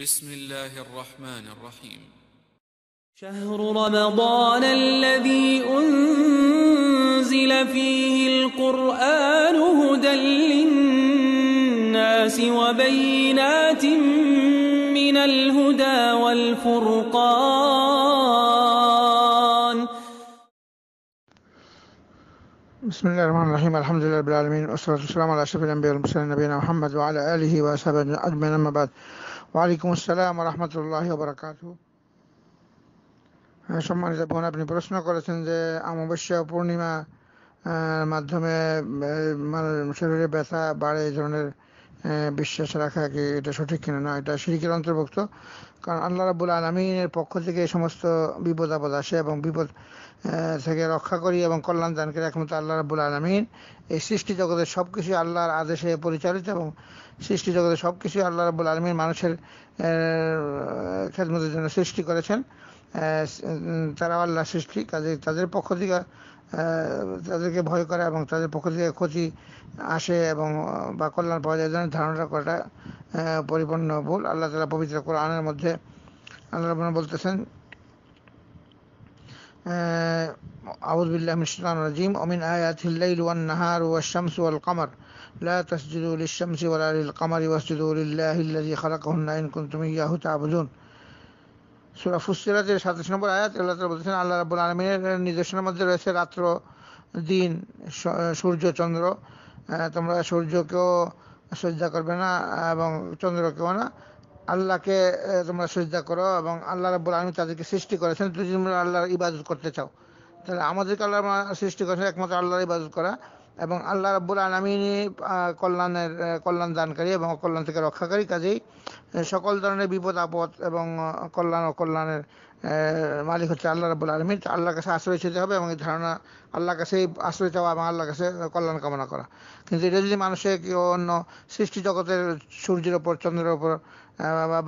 بسم الله الرحمن الرحيم شهر رمضان الذي أنزل فيه القرآن هدى للناس وبينات من الهدى والفرقان بسم الله الرحمن الرحيم الحمد لله رب العالمين والصلاة والسلام على أشرف الأنبياء والمرسلين نبينا محمد وعلى آله وأصحابه أجمعين أما بعد ওয়ালাইকুম আসসালাম রহমতুল্লাহ বরকাত হ্যাঁ, সম্মানিত বোন আপনি প্রশ্ন করেছেন যে অমাবস্যা পূর্ণিমা মাধ্যমে মানে শরীরে ব্যথা বাড়ে এই ধরনের হ্যাঁ, বিশ্বাস রাখা কি এটা সঠিক কিনা না এটা শিরিকের অন্তর্ভুক্ত কারণ আল্লাহ রাবুল আলমিনের পক্ষ থেকে এই সমস্ত বিপদ আপদ আসে এবং বিপদ থেকে রক্ষা করি এবং কল্যাণ করি একমাত্র আল্লাহ রাবুল আলমিন এই সৃষ্টি জগতের সব কিছু আল্লাহর আদেশে পরিচালিত এবং সৃষ্টি জগতের সব কিছুই আল্লাহ রাবুল আলমিন মানুষের খেদমতের জন্য সৃষ্টি করেছেন তারা আল্লাহ সৃষ্টি তাদের তাদের পক্ষ থেকে তাদেরকে ভয় করে এবং তাদের পক্ষ থেকে ক্ষতি আসে এবং বা কল্যাণ পাওয়া যায় ধারণা করাটা পরিপূর্ণ ভুল আল্লাহ তালা পবিত্র কোরআনের মধ্যে আল্লাহ বলতেছেন আউজ বিল্লাহ মিশন রাজিম অমিন আয়াত হিল্লাইল ওয়ান নাহার ওয়া শামস ওয়াল কামার লা তাসজুদু লিশ শামসি ওয়া লিল কামারি ওয়াসজুদু লিল্লাহি আল্লাযী খালাকাহুন্না ইন কুনতুম ইয়াহু তা'বুদুন আহ সুরা ফুসিরাতের সাতাশ নম্বর আয়াত আল্লাহ তালা বলছেন আল্লাহ রাবুল আলমিনের নিদর্শনের মধ্যে রয়েছে রাত্র দিন সূর্য চন্দ্র তোমরা সূর্যকেও সজ্জা করবে না এবং চন্দ্রকেও না আল্লাহকে তোমরা সজ্জা করো এবং আল্লাহ রাবুল আলমী তাদেরকে সৃষ্টি করেছেন যদি তোমরা আল্লাহর ইবাদত করতে চাও তাহলে আমাদেরকে আল্লাহ সৃষ্টি করেছেন একমাত্র আল্লাহর ইবাদত করা এবং আল্লাহ রাবুল আলমিনই কল্যাণের কল্যাণ দানকারী এবং কল্যাণ থেকে রক্ষাকারী কাজেই সকল ধরনের বিপদ আপদ এবং কল্যাণ অকল্যাণের মালিক হচ্ছে আল্লাহ রাবুল আলমিন আল্লাহর কাছে আশ্রয় চেতে হবে এবং এই ধারণা আল্লাহর কাছে আশ্রয় চাওয়া এবং আল্লাহর কাছে কল্যাণ কামনা করা কিন্তু এটা যদি মানুষে কেউ অন্য সৃষ্টি জগতের সূর্যের ওপর চন্দ্রের ওপর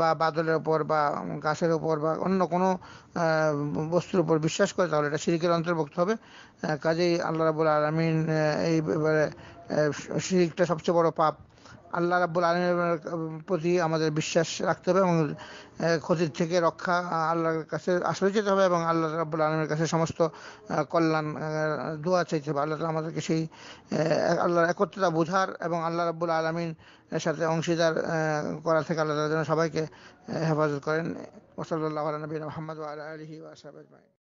বা বাদলের ওপর বা গাছের ওপর বা অন্য কোনো বস্তুর উপর বিশ্বাস করে তাহলে এটা শিরিকের অন্তর্ভুক্ত হবে কাজেই আল্লাহ রাবুল আলমিন এই ব্যাপারে শিরিকটা সবচেয়ে বড় পাপ আল্লাহ রাব্বুল আলমের প্রতি আমাদের বিশ্বাস রাখতে হবে এবং ক্ষতির থেকে রক্ষা আল্লাহর কাছে আশ্রয় যেতে হবে এবং আল্লাহ রাব্বুল আলমের কাছে সমস্ত কল্যাণ দোয়া চাইতে হবে আল্লাহ আমাদেরকে সেই আল্লাহর একত্রতা বোঝার এবং আল্লাহ রাব্বুল আলমিন সাথে অংশীদার করা থেকে আল্লাহ যেন সবাইকে হেফাজত করেন ওসল্লাহ আলী মোহাম্মদ আলহি ওয়াসাবাই